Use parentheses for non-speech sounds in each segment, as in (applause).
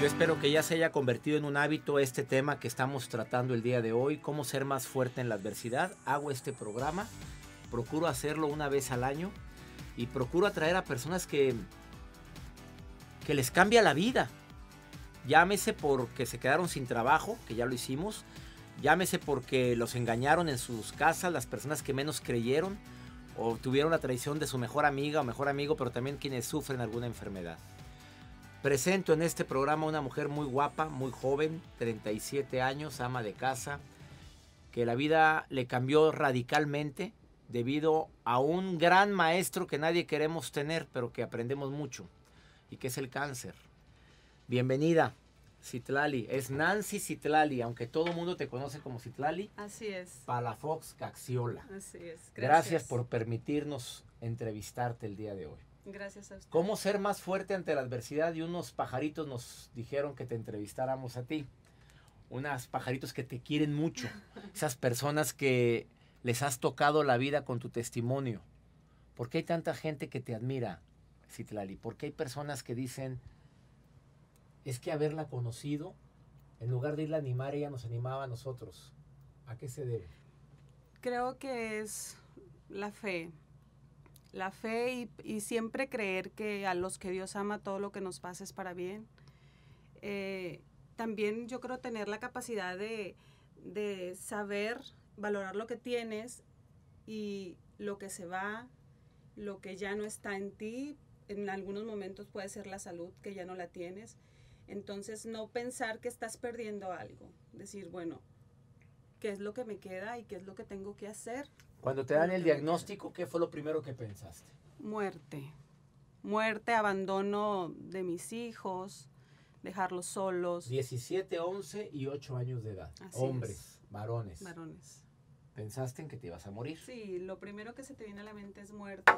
Yo espero que ya se haya convertido en un hábito este tema que estamos tratando el día de hoy, cómo ser más fuerte en la adversidad. Hago este programa, procuro hacerlo una vez al año y procuro atraer a personas que, que les cambia la vida. Llámese porque se quedaron sin trabajo, que ya lo hicimos. Llámese porque los engañaron en sus casas, las personas que menos creyeron o tuvieron la traición de su mejor amiga o mejor amigo, pero también quienes sufren alguna enfermedad. Presento en este programa una mujer muy guapa, muy joven, 37 años, ama de casa, que la vida le cambió radicalmente debido a un gran maestro que nadie queremos tener, pero que aprendemos mucho, y que es el cáncer. Bienvenida, Citlali. Es Nancy Citlali, aunque todo el mundo te conoce como Citlali. Así es. Palafox Caxiola. Así es. Gracias por permitirnos entrevistarte el día de hoy. Gracias a usted. ¿Cómo ser más fuerte ante la adversidad? Y unos pajaritos nos dijeron que te entrevistáramos a ti. Unas pajaritos que te quieren mucho. (laughs) Esas personas que les has tocado la vida con tu testimonio. ¿Por qué hay tanta gente que te admira, Citlali? ¿Por qué hay personas que dicen, es que haberla conocido, en lugar de irla a animar, ella nos animaba a nosotros? ¿A qué se debe? Creo que es la fe, la fe y, siempre creer que a los que Dios ama todo lo que nos pasa es para bien. Eh, también yo creo tener la capacidad de, de, saber valorar lo que tienes y lo que se va, lo que ya no está en ti. En algunos momentos puede ser la salud que ya no la tienes. Entonces no pensar que estás perdiendo algo. Decir, bueno, ¿qué es lo que me queda y qué es lo que tengo que hacer cuando te dan el diagnóstico, ¿qué fue lo primero que pensaste? Muerte. Muerte, abandono de mis hijos, dejarlos solos. 17, 11 y 8 años de edad. Hombres, varones. Varones. ¿Pensaste en que te ibas a morir? Sí, lo primero que se te viene a la mente es muerte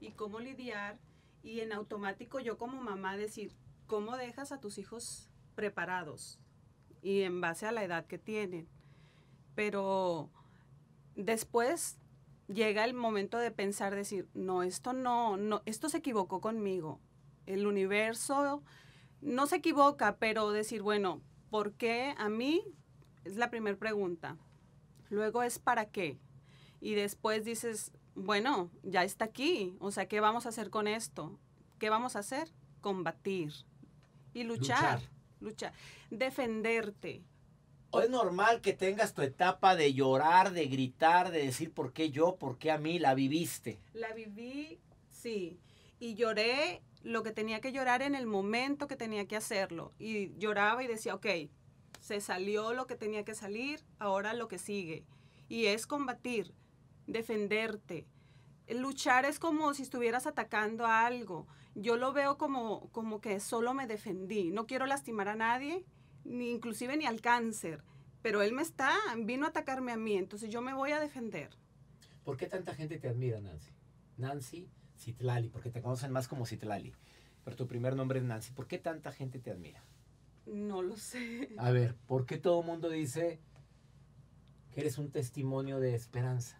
y cómo lidiar. Y en automático yo como mamá decir, ¿cómo dejas a tus hijos preparados? Y en base a la edad que tienen. Pero después llega el momento de pensar, decir, no, esto no, no, esto se equivocó conmigo. El universo no se equivoca, pero decir, bueno, ¿por qué a mí? Es la primera pregunta. Luego es ¿para qué? Y después dices, bueno, ya está aquí, o sea, ¿qué vamos a hacer con esto? ¿Qué vamos a hacer? Combatir y luchar, luchar. defenderte, o es normal que tengas tu etapa de llorar, de gritar, de decir por qué yo, por qué a mí, la viviste. La viví, sí. Y lloré lo que tenía que llorar en el momento que tenía que hacerlo. Y lloraba y decía, ok, se salió lo que tenía que salir, ahora lo que sigue. Y es combatir, defenderte. Luchar es como si estuvieras atacando a algo. Yo lo veo como, como que solo me defendí. No quiero lastimar a nadie, ni inclusive ni al cáncer, pero él me está, vino a atacarme a mí, entonces yo me voy a defender. ¿Por qué tanta gente te admira, Nancy? Nancy Citlali, porque te conocen más como Citlali, pero tu primer nombre es Nancy. ¿Por qué tanta gente te admira? No lo sé. A ver, ¿por qué todo el mundo dice que eres un testimonio de esperanza?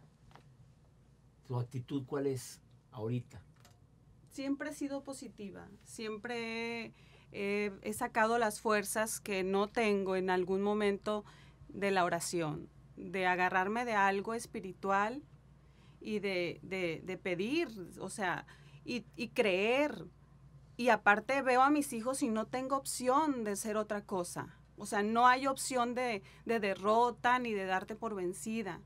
¿Tu actitud cuál es ahorita? Siempre he sido positiva, siempre eh, he sacado las fuerzas que no tengo en algún momento de la oración, de agarrarme de algo espiritual y de, pedir, o sea, y, creer. Y aparte veo a mis hijos y no tengo opción de ser otra cosa. O sea, no hay opción de, de, derrota ni de darte por vencida.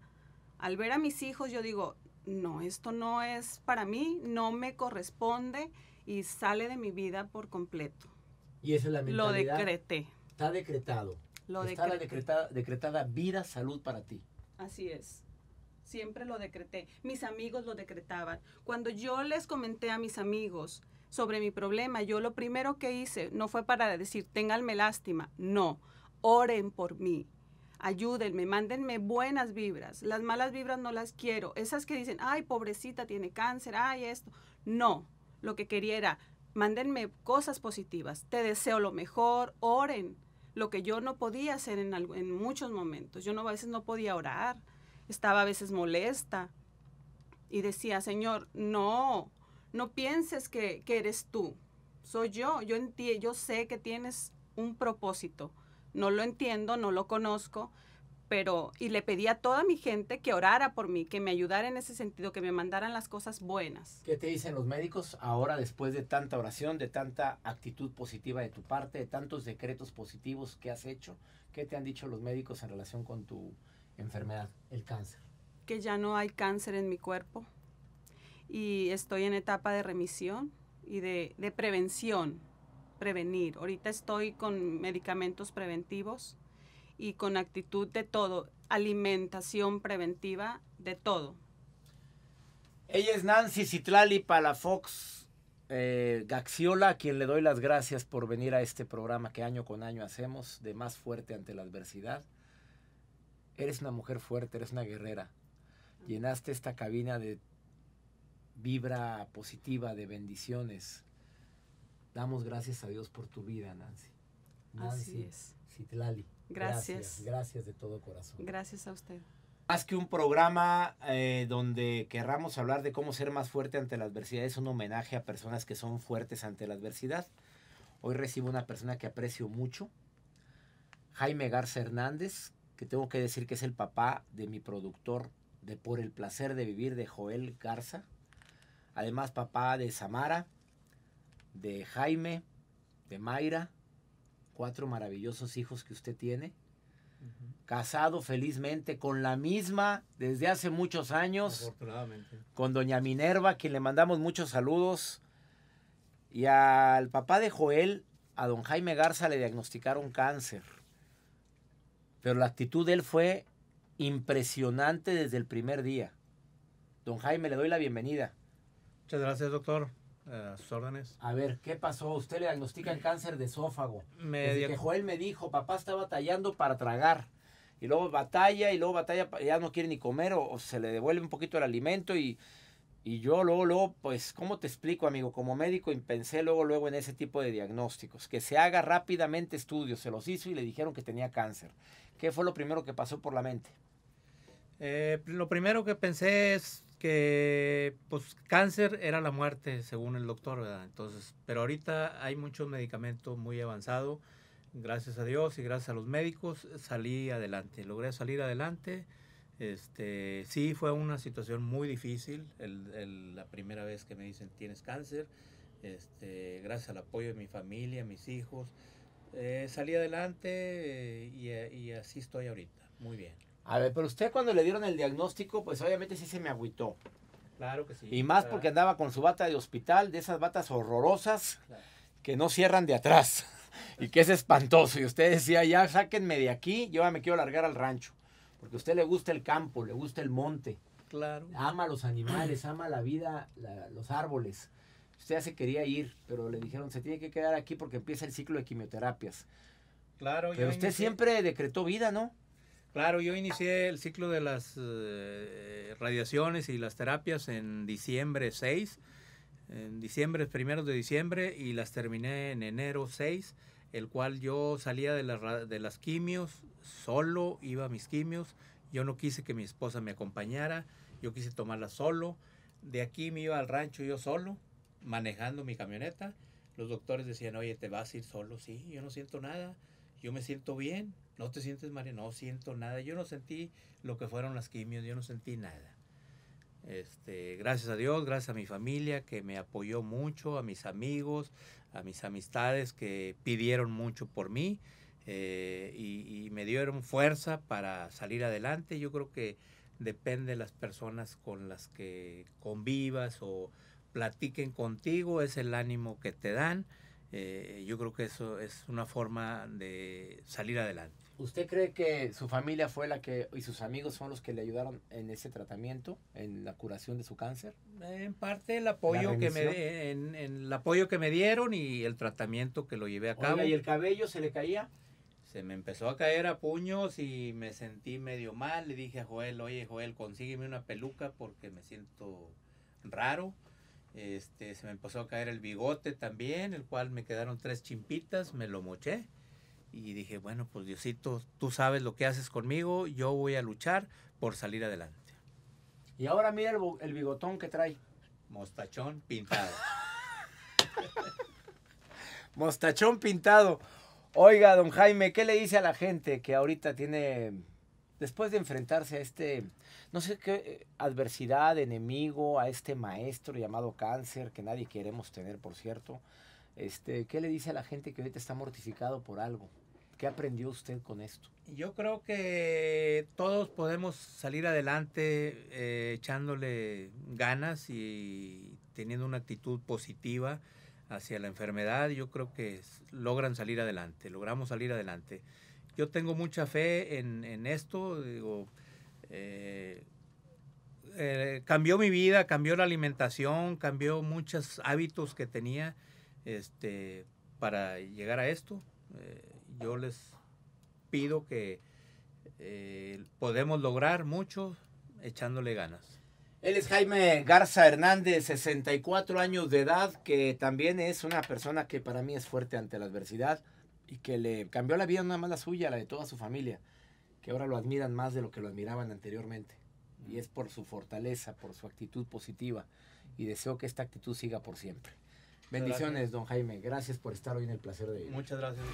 Al ver a mis hijos, yo digo, no, esto no es para mí, no me corresponde y sale de mi vida por completo. Y esa es la mentalidad. Lo decreté. Está decretado. Lo está la decretada, decretada vida, salud para ti. Así es. Siempre lo decreté. Mis amigos lo decretaban. Cuando yo les comenté a mis amigos sobre mi problema, yo lo primero que hice no fue para decir, ténganme lástima. No, oren por mí. Ayúdenme, mándenme buenas vibras. Las malas vibras no las quiero. Esas que dicen, ay, pobrecita, tiene cáncer, ay, esto. No, lo que quería era, mándenme cosas positivas, te deseo lo mejor, oren, lo que yo no podía hacer en, en muchos momentos. Yo no, a veces no podía orar, estaba a veces molesta y decía, Señor, no, no pienses que, eres tú, soy yo, yo, yo sé que tienes un propósito, no lo entiendo, no lo conozco, pero y le pedí a toda mi gente que orara por mí, que me ayudara en ese sentido, que me mandaran las cosas buenas. ¿Qué te dicen los médicos ahora después de tanta oración, de tanta actitud positiva de tu parte, de tantos decretos positivos que has hecho? ¿Qué te han dicho los médicos en relación con tu enfermedad, el cáncer? Que ya no hay cáncer en mi cuerpo y estoy en etapa de remisión y de, de prevención, prevenir. Ahorita estoy con medicamentos preventivos y con actitud de todo, alimentación preventiva de todo. Ella es Nancy Citlali Palafox eh, Gaxiola, a quien le doy las gracias por venir a este programa que año con año hacemos de Más Fuerte ante la Adversidad. Eres una mujer fuerte, eres una guerrera. Llenaste esta cabina de vibra positiva, de bendiciones. Damos gracias a Dios por tu vida, Nancy. Nancy Así es. Citlali. Gracias. Gracias, de todo corazón. Gracias a usted. Más que un programa eh, donde querramos hablar de cómo ser más fuerte ante la adversidad, es un homenaje a personas que son fuertes ante la adversidad. Hoy recibo una persona que aprecio mucho, Jaime Garza Hernández, que tengo que decir que es el papá de mi productor de Por el placer de vivir de Joel Garza. Además, papá de Samara, de Jaime, de Mayra, cuatro maravillosos hijos que usted tiene, casado felizmente con la misma desde hace muchos años, con doña Minerva, quien le mandamos muchos saludos, y al papá de Joel, a don Jaime Garza le diagnosticaron cáncer, pero la actitud de él fue impresionante desde el primer día. Don Jaime, le doy la bienvenida. Muchas gracias, doctor a órdenes. A ver, ¿qué pasó? Usted le el cáncer de esófago. Me Joel me dijo, papá está batallando para tragar. Y luego batalla, y luego batalla, ya no quiere ni comer, o, se le devuelve un poquito el alimento. Y, y yo luego, luego, pues, ¿cómo te explico, amigo? Como médico, pensé luego, luego en ese tipo de diagnósticos. Que se haga rápidamente estudios. Se los hizo y le dijeron que tenía cáncer. ¿Qué fue lo primero que pasó por la mente? Eh, lo primero que pensé es que pues cáncer era la muerte según el doctor, ¿verdad? Entonces, pero ahorita hay muchos medicamentos muy avanzado, gracias a Dios y gracias a los médicos salí adelante, logré salir adelante. Este, sí fue una situación muy difícil la primera vez que me dicen tienes cáncer, este, gracias al apoyo de mi familia, mis hijos, eh, salí adelante eh, y, y así estoy ahorita, muy bien. A ver, pero usted cuando le dieron el diagnóstico, pues obviamente sí se me agüitó. Claro que sí. Y más porque andaba con su bata de hospital, de esas batas horrorosas que no cierran de atrás (laughs) y que es espantoso. Y usted decía, ya sáquenme de aquí, yo me quiero largar al rancho. Porque a usted le gusta el campo, le gusta el monte. Claro. Ama los animales, (clears throat) ama la vida, los árboles. Usted ya se quería ir, pero le dijeron, se tiene que quedar aquí porque empieza el ciclo de quimioterapias. Claro. Pero usted siempre decretó vida, ¿no? Claro, yo inicié el ciclo de las eh, radiaciones y las terapias en diciembre 6, en diciembre, primeros de diciembre, y las terminé en enero 6, el cual yo salía de, las, de las quimios, solo iba a mis quimios, yo no quise que mi esposa me acompañara, yo quise tomarla solo, de aquí me iba al rancho yo solo, manejando mi camioneta, los doctores decían, oye, te vas a ir solo, sí, yo no siento nada, yo me siento bien, no te sientes mal, no siento nada, yo no sentí lo que fueron las quimios, yo no sentí nada. Este, gracias a Dios, gracias a mi familia que me apoyó mucho, a mis amigos, a mis amistades que pidieron mucho por mí eh, y, y, me dieron fuerza para salir adelante. Yo creo que depende de las personas con las que convivas o platiquen contigo, es el ánimo que te dan. Eh, yo creo que eso es una forma de salir adelante. ¿Usted cree que su familia fue la que, y sus amigos son los que le ayudaron en ese tratamiento, en la curación de su cáncer? En parte el apoyo, que me, el apoyo que me dieron y el tratamiento que lo llevé a cabo. ¿Y el cabello se le caía? se me empezó a caer a puños y me sentí medio mal. Le dije a Joel, oye Joel, consígueme una peluca porque me siento raro. Este, se me empezó a caer el bigote también, el cual me quedaron tres chimpitas, me lo moché. Y dije, bueno, pues Diosito, tú sabes lo que haces conmigo, yo voy a luchar por salir adelante. Y ahora mira el, el bigotón que trae. Mostachón pintado. (laughs) Mostachón pintado. Oiga, don Jaime, ¿qué le dice a la gente que ahorita tiene después de enfrentarse a este, no sé qué adversidad, enemigo, a este maestro llamado cáncer, que nadie queremos tener, por cierto, este, ¿qué le dice a la gente que ahorita está mortificado por algo? ¿Qué aprendió usted con esto? Yo creo que todos podemos salir adelante eh, echándole ganas y teniendo una actitud positiva hacia la enfermedad. Yo creo que logran salir adelante, logramos salir adelante yo tengo mucha fe en, esto. Eh, eh, cambió mi vida, cambió la alimentación, cambió muchos hábitos que tenía este, para llegar a esto. Eh, yo les pido que podemos lograr mucho echándole ganas. Él es Jaime Garza Hernández, 64 años de edad, que también es una persona que para mí es fuerte ante la adversidad y que le cambió la vida, nada más la suya, la de toda su familia, que ahora lo admiran más de lo que lo admiraban anteriormente. Y es por su fortaleza, por su actitud positiva. Y deseo que esta actitud siga por siempre. Bendiciones, don Jaime. Gracias por estar hoy en el placer de Muchas gracias.